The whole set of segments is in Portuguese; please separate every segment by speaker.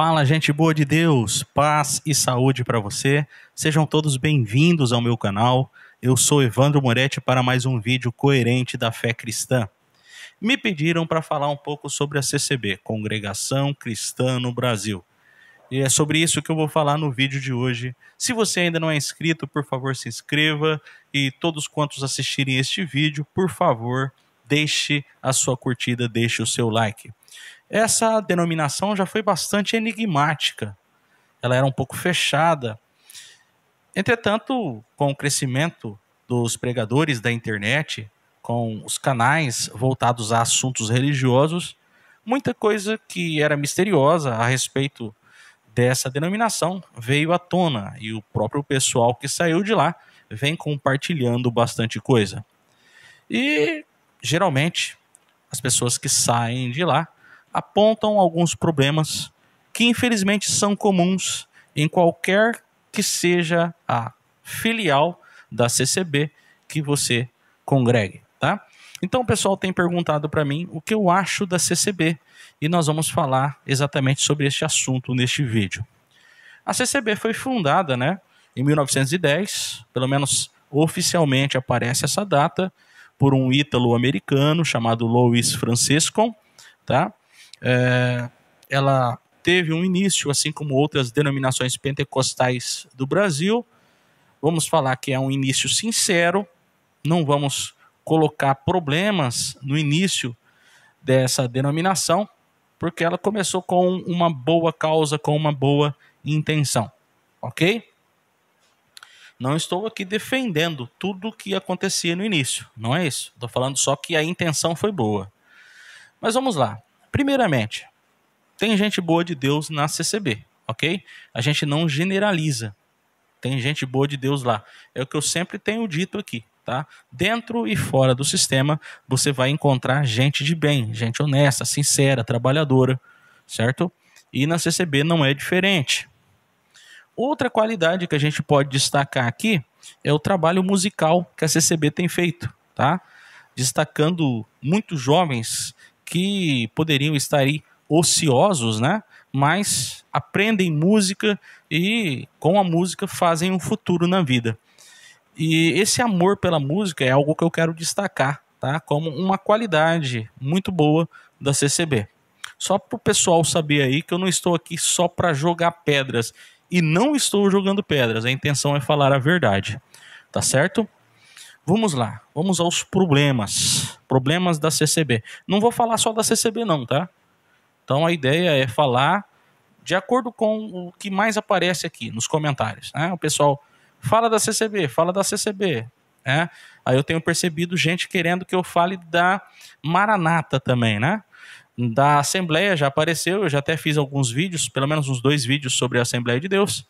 Speaker 1: Fala, gente boa de Deus, paz e saúde para você. Sejam todos bem-vindos ao meu canal. Eu sou Evandro Moretti para mais um vídeo coerente da fé cristã. Me pediram para falar um pouco sobre a CCB, Congregação Cristã no Brasil. E é sobre isso que eu vou falar no vídeo de hoje. Se você ainda não é inscrito, por favor, se inscreva e todos quantos assistirem este vídeo, por favor, deixe a sua curtida, deixe o seu like. Essa denominação já foi bastante enigmática, ela era um pouco fechada. Entretanto, com o crescimento dos pregadores da internet, com os canais voltados a assuntos religiosos, muita coisa que era misteriosa a respeito dessa denominação veio à tona e o próprio pessoal que saiu de lá vem compartilhando bastante coisa. E geralmente as pessoas que saem de lá apontam alguns problemas que infelizmente são comuns em qualquer que seja a filial da CCB que você congregue, tá? Então o pessoal tem perguntado para mim o que eu acho da CCB e nós vamos falar exatamente sobre este assunto neste vídeo. A CCB foi fundada, né, em 1910, pelo menos oficialmente aparece essa data, por um ítalo-americano chamado Louis Francescon, tá? É, ela teve um início, assim como outras denominações pentecostais do Brasil. Vamos falar que é um início sincero, não vamos colocar problemas no início dessa denominação, porque ela começou com uma boa causa, com uma boa intenção, ok? Não estou aqui defendendo tudo o que acontecia no início, não é isso. Estou falando só que a intenção foi boa. Mas vamos lá. Primeiramente, tem gente boa de Deus na CCB, ok? A gente não generaliza. Tem gente boa de Deus lá. É o que eu sempre tenho dito aqui, tá? Dentro e fora do sistema, você vai encontrar gente de bem, gente honesta, sincera, trabalhadora, certo? E na CCB não é diferente. Outra qualidade que a gente pode destacar aqui é o trabalho musical que a CCB tem feito, tá? Destacando muitos jovens que poderiam estar aí ociosos, né? Mas aprendem música e com a música fazem um futuro na vida. E esse amor pela música é algo que eu quero destacar, tá? Como uma qualidade muito boa da CCB. Só para o pessoal saber aí que eu não estou aqui só para jogar pedras e não estou jogando pedras. A intenção é falar a verdade, tá certo? Vamos lá, vamos aos problemas. Problemas da CCB. Não vou falar só da CCB, não, tá? Então a ideia é falar de acordo com o que mais aparece aqui nos comentários. Né? O pessoal fala da CCB, fala da CCB. Né? Aí eu tenho percebido gente querendo que eu fale da Maranata também, né? Da Assembleia já apareceu, eu já até fiz alguns vídeos, pelo menos uns dois vídeos sobre a Assembleia de Deus.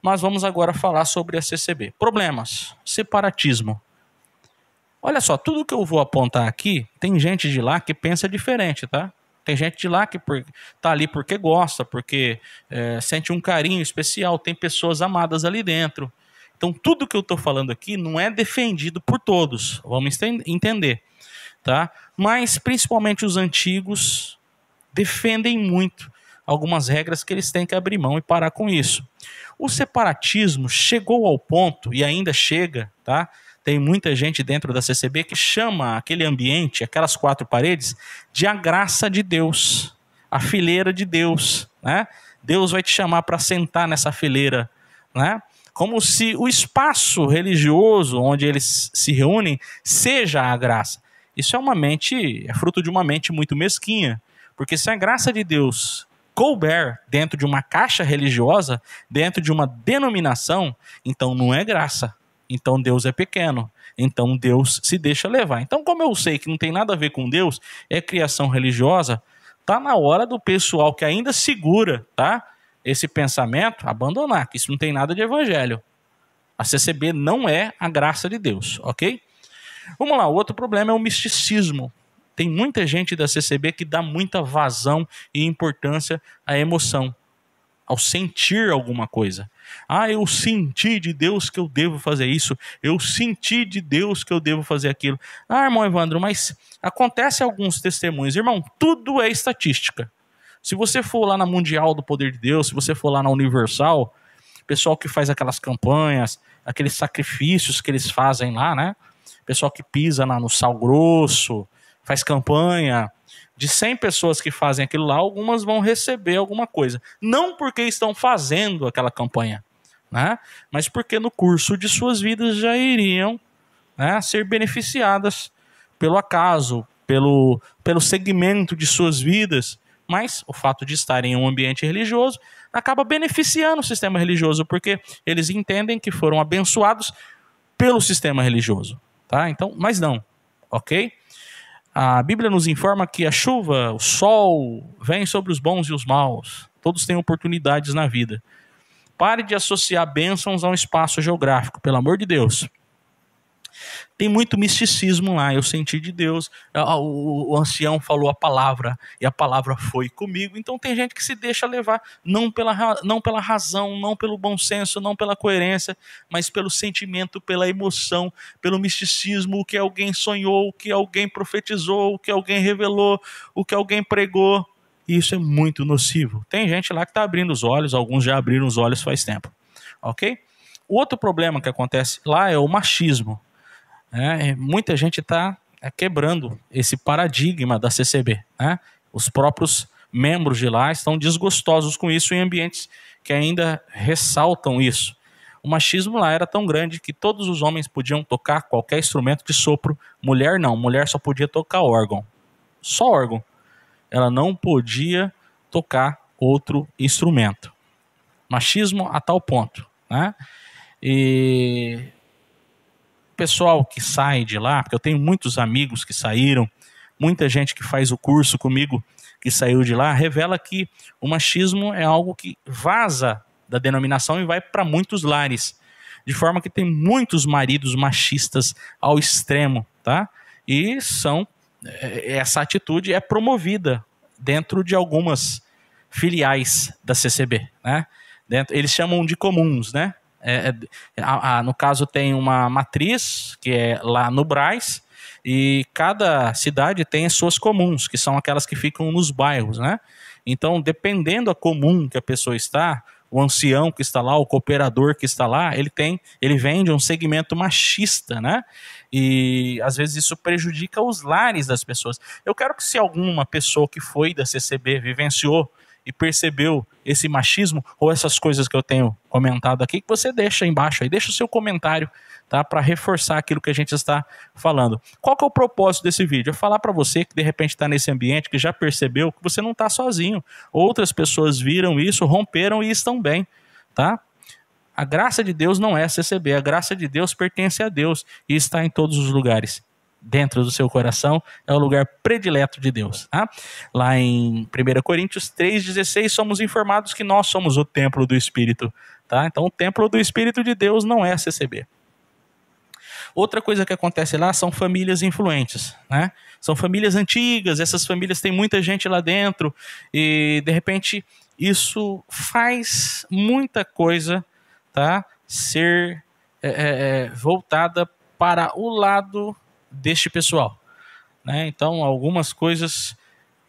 Speaker 1: Mas vamos agora falar sobre a CCB. Problemas: separatismo. Olha só, tudo que eu vou apontar aqui, tem gente de lá que pensa diferente, tá? Tem gente de lá que por, tá ali porque gosta, porque é, sente um carinho especial, tem pessoas amadas ali dentro. Então, tudo que eu estou falando aqui não é defendido por todos, vamos entender, tá? Mas, principalmente os antigos, defendem muito algumas regras que eles têm que abrir mão e parar com isso. O separatismo chegou ao ponto, e ainda chega, tá? Tem muita gente dentro da CCB que chama aquele ambiente, aquelas quatro paredes, de a graça de Deus, a fileira de Deus. Né? Deus vai te chamar para sentar nessa fileira. Né? Como se o espaço religioso onde eles se reúnem seja a graça. Isso é uma mente, é fruto de uma mente muito mesquinha. Porque se a graça de Deus couber dentro de uma caixa religiosa, dentro de uma denominação, então não é graça, então Deus é pequeno. Então Deus se deixa levar. Então, como eu sei que não tem nada a ver com Deus, é criação religiosa, tá na hora do pessoal que ainda segura, tá? Esse pensamento, abandonar, que isso não tem nada de evangelho. A CCB não é a graça de Deus, ok? Vamos lá, outro problema é o misticismo. Tem muita gente da CCB que dá muita vazão e importância à emoção, ao sentir alguma coisa. Ah, eu senti de Deus que eu devo fazer isso. Eu senti de Deus que eu devo fazer aquilo. Ah, irmão Evandro, mas acontece alguns testemunhos. Irmão, tudo é estatística. Se você for lá na Mundial do Poder de Deus, se você for lá na Universal, pessoal que faz aquelas campanhas, aqueles sacrifícios que eles fazem lá, né? Pessoal que pisa na, no sal grosso, faz campanha, de 100 pessoas que fazem aquilo lá, algumas vão receber alguma coisa. Não porque estão fazendo aquela campanha, né? mas porque no curso de suas vidas já iriam né, ser beneficiadas pelo acaso, pelo, pelo segmento de suas vidas. Mas o fato de estarem em um ambiente religioso acaba beneficiando o sistema religioso, porque eles entendem que foram abençoados pelo sistema religioso. Tá? Então, mas não, ok? A Bíblia nos informa que a chuva, o sol, vem sobre os bons e os maus. Todos têm oportunidades na vida. Pare de associar bênçãos a um espaço geográfico, pelo amor de Deus tem muito misticismo lá. Eu senti de Deus, ah, ah, o, o ancião falou a palavra e a palavra foi comigo. Então tem gente que se deixa levar não pela, não pela razão, não pelo bom senso, não pela coerência, mas pelo sentimento, pela emoção, pelo misticismo, o que alguém sonhou, o que alguém profetizou, o que alguém revelou, o que alguém pregou. E isso é muito nocivo. Tem gente lá que está abrindo os olhos, alguns já abriram os olhos faz tempo. Ok? Outro problema que acontece lá é o machismo. Né? Muita gente está é, quebrando esse paradigma da CCB. Né? Os próprios membros de lá estão desgostosos com isso em ambientes que ainda ressaltam isso. O machismo lá era tão grande que todos os homens podiam tocar qualquer instrumento de sopro, mulher não, mulher só podia tocar órgão. Só órgão. Ela não podia tocar outro instrumento. Machismo a tal ponto, né? E pessoal que sai de lá, porque eu tenho muitos amigos que saíram, muita gente que faz o curso comigo que saiu de lá, revela que o machismo é algo que vaza da denominação e vai para muitos lares. De forma que tem muitos maridos machistas ao extremo, tá? E são eh, essa atitude é promovida dentro de algumas filiais da CCB, né? Dentro, eles chamam de comuns, né? É, é, a, a, no caso, tem uma matriz, que é lá no Braz, e cada cidade tem as suas comuns, que são aquelas que ficam nos bairros, né? Então, dependendo da comum que a pessoa está, o ancião que está lá, o cooperador que está lá, ele tem, ele vem de um segmento machista, né? E às vezes isso prejudica os lares das pessoas. Eu quero que se alguma pessoa que foi da CCB vivenciou e percebeu esse machismo ou essas coisas que eu tenho comentado aqui, que você deixa aí embaixo aí, deixa o seu comentário, tá? Para reforçar aquilo que a gente está falando. Qual que é o propósito desse vídeo? É falar para você que de repente está nesse ambiente, que já percebeu que você não está sozinho. Outras pessoas viram isso, romperam e estão bem, tá? A graça de Deus não é CCB, a graça de Deus pertence a Deus e está em todos os lugares dentro do seu coração é o lugar predileto de Deus. Tá? Lá em 1 Coríntios 3,16, somos informados que nós somos o templo do Espírito. Tá? Então, o templo do Espírito de Deus não é a CCB. Outra coisa que acontece lá são famílias influentes, né? São famílias antigas, essas famílias têm muita gente lá dentro e de repente isso faz muita coisa, tá? Ser é, é, é voltada para o lado deste pessoal. Né? Então, algumas coisas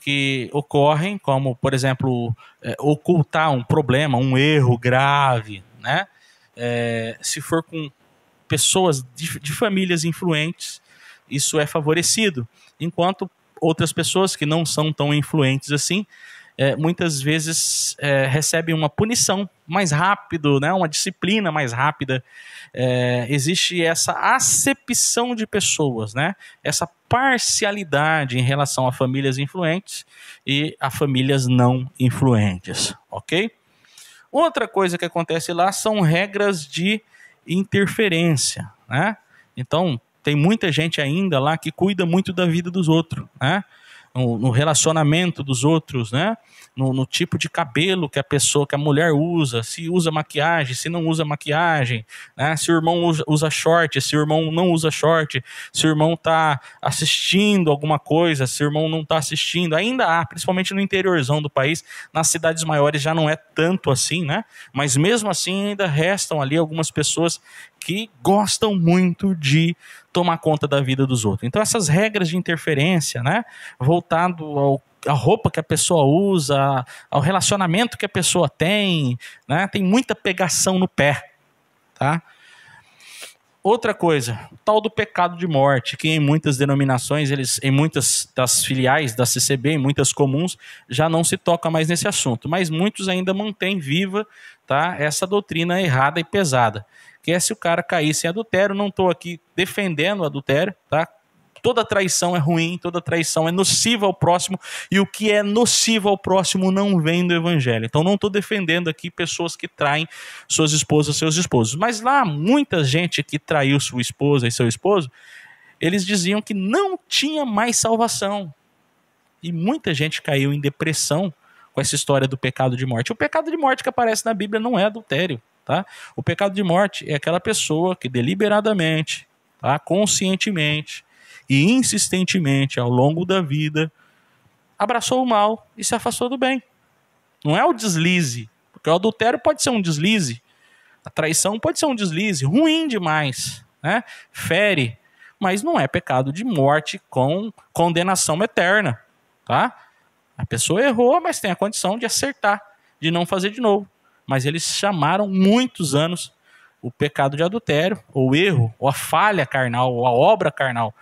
Speaker 1: que ocorrem, como, por exemplo, é, ocultar um problema, um erro grave, né? É, se for com pessoas de, de famílias influentes, isso é favorecido, enquanto outras pessoas que não são tão influentes assim, é, muitas vezes é, recebem uma punição mais rápido, né? uma disciplina mais rápida. É, existe essa acepção de pessoas, né? essa parcialidade em relação a famílias influentes e a famílias não influentes, ok? Outra coisa que acontece lá são regras de interferência, né? Então, tem muita gente ainda lá que cuida muito da vida dos outros, né? no, no relacionamento dos outros, né? No, no, tipo de cabelo que a pessoa, que a mulher usa, se usa maquiagem, se não usa maquiagem, né? se o irmão usa, usa short, se o irmão não usa short, se o irmão está assistindo alguma coisa, se o irmão não está assistindo, ainda há, principalmente no interiorzão do país, nas cidades maiores já não é tanto assim, né? Mas mesmo assim ainda restam ali algumas pessoas que gostam muito de tomar conta da vida dos outros. Então essas regras de interferência, né, voltado ao a roupa que a pessoa usa, ao relacionamento que a pessoa tem, né, tem muita pegação no pé, tá? Outra coisa, o tal do pecado de morte, que em muitas denominações, eles, em muitas das filiais da CCB, em muitas comuns, já não se toca mais nesse assunto, mas muitos ainda mantêm viva, tá, essa doutrina errada e pesada que é se o cara cair sem adultério. Não estou aqui defendendo o adultério, tá? Toda traição é ruim, toda traição é nociva ao próximo, e o que é nocivo ao próximo não vem do evangelho. Então não estou defendendo aqui pessoas que traem suas esposas, seus esposos. Mas lá, muita gente que traiu sua esposa e seu esposo, eles diziam que não tinha mais salvação. E muita gente caiu em depressão com essa história do pecado de morte. O pecado de morte que aparece na Bíblia não é adultério. Tá? O pecado de morte é aquela pessoa que deliberadamente, tá? conscientemente e insistentemente ao longo da vida abraçou o mal e se afastou do bem. Não é o deslize, porque o adultério pode ser um deslize, a traição pode ser um deslize ruim demais, né? Fere, mas não é pecado de morte com condenação eterna, tá? A pessoa errou, mas tem a condição de acertar, de não fazer de novo mas eles chamaram muitos anos o pecado de adultério, ou o erro, ou a falha carnal, ou a obra carnal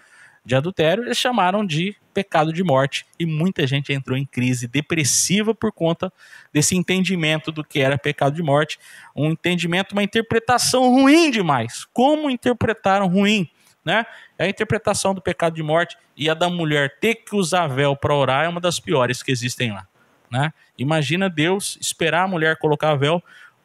Speaker 1: de adultério, eles chamaram de pecado de morte. E muita gente entrou em crise depressiva por conta desse entendimento do que era pecado de morte. Um entendimento, uma interpretação ruim demais. Como interpretaram ruim? Né? É a interpretação do pecado de morte e a da mulher ter que usar véu para orar é uma das piores que existem lá. Né? Imagina Deus esperar a mulher colocar véu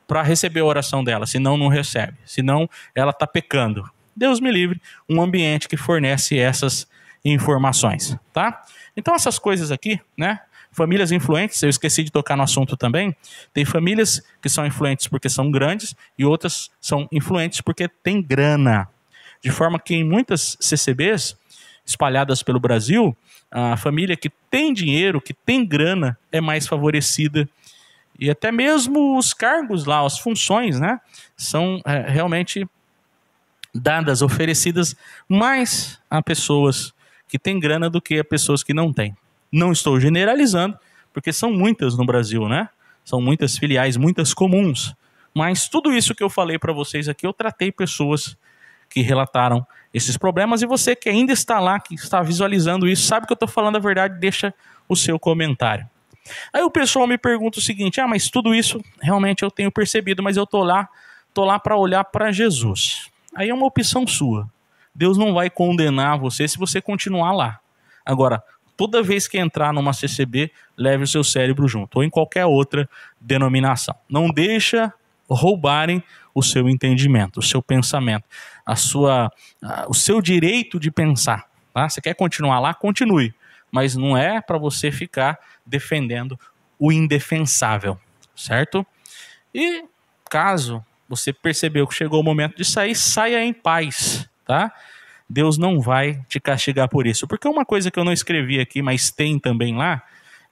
Speaker 1: para receber a oração dela, senão não recebe, senão ela está pecando. Deus me livre, um ambiente que fornece essas informações, tá? Então essas coisas aqui, né? Famílias influentes, eu esqueci de tocar no assunto também. Tem famílias que são influentes porque são grandes e outras são influentes porque têm grana. De forma que em muitas CCBs espalhadas pelo Brasil, a família que tem dinheiro, que tem grana, é mais favorecida. E até mesmo os cargos lá, as funções, né? São é, realmente dadas, oferecidas mais a pessoas que têm grana do que a pessoas que não têm. Não estou generalizando, porque são muitas no Brasil, né? São muitas filiais, muitas comuns. Mas tudo isso que eu falei para vocês aqui, eu tratei pessoas que relataram esses problemas. E você que ainda está lá, que está visualizando isso, sabe que eu estou falando a verdade, deixa o seu comentário. Aí o pessoal me pergunta o seguinte: ah, mas tudo isso realmente eu tenho percebido, mas eu tô lá, tô lá para olhar para Jesus. Aí é uma opção sua. Deus não vai condenar você se você continuar lá. Agora, toda vez que entrar numa CCB, leve o seu cérebro junto, ou em qualquer outra denominação. Não deixa roubarem o seu entendimento, o seu pensamento, a sua, a, o seu direito de pensar. Tá? Você quer continuar lá? Continue. Mas não é para você ficar defendendo o indefensável, certo? E caso você percebeu que chegou o momento de sair, saia em paz, tá? Deus não vai te castigar por isso. Porque uma coisa que eu não escrevi aqui, mas tem também lá,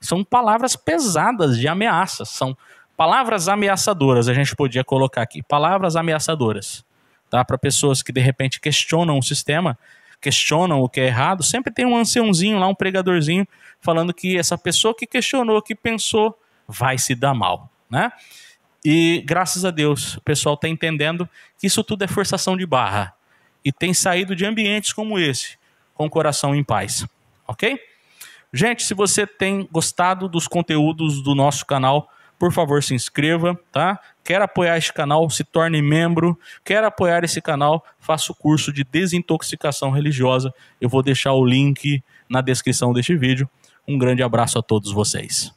Speaker 1: são palavras pesadas de ameaça, São Palavras ameaçadoras, a gente podia colocar aqui. Palavras ameaçadoras. Tá? Para pessoas que de repente questionam o sistema, questionam o que é errado, sempre tem um anciãozinho lá, um pregadorzinho, falando que essa pessoa que questionou, que pensou, vai se dar mal. Né? E graças a Deus, o pessoal está entendendo que isso tudo é forçação de barra. E tem saído de ambientes como esse, com o coração em paz. Ok? Gente, se você tem gostado dos conteúdos do nosso canal, por favor se inscreva, tá? Quer apoiar este canal? Se torne membro. Quer apoiar esse canal? Faça o curso de desintoxicação religiosa. Eu vou deixar o link na descrição deste vídeo. Um grande abraço a todos vocês.